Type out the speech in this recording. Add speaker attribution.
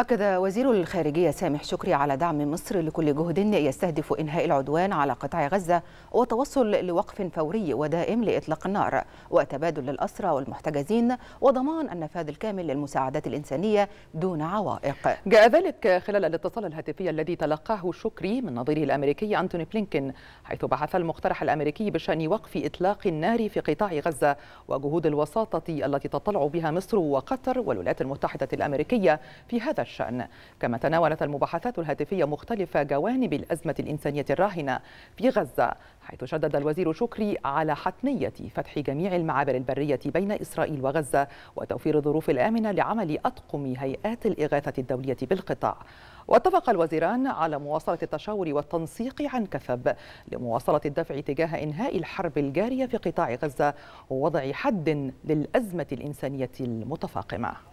Speaker 1: أكد وزير الخارجية سامح شكري على دعم مصر لكل جهد يستهدف إنهاء العدوان على قطاع غزة وتوصل لوقف فوري ودائم لإطلاق النار وتبادل الأسرى والمحتجزين وضمان النفاذ الكامل للمساعدات الإنسانية دون
Speaker 2: عوائق جاء ذلك خلال الاتصال الهاتفي الذي تلقاه شكري من نظيره الأمريكي أنتوني بلينكين حيث بعث المقترح الأمريكي بشأن وقف إطلاق النار في قطاع غزة وجهود الوساطة التي تطلع بها مصر وقطر والولايات المتحدة الأمريكية في هذا الشأن كما تناولت المباحثات الهاتفية مختلف جوانب الأزمة الإنسانية الراهنة في غزة حيث شدد الوزير شكري على حتمية فتح جميع المعابر البرية بين إسرائيل وغزة وتوفير الظروف الآمنة لعمل أطقم هيئات الإغاثة الدولية بالقطاع واتفق الوزيران على مواصلة التشاور والتنسيق عن كثب لمواصلة الدفع تجاه إنهاء الحرب الجارية في قطاع غزة ووضع حد للأزمة الإنسانية المتفاقمة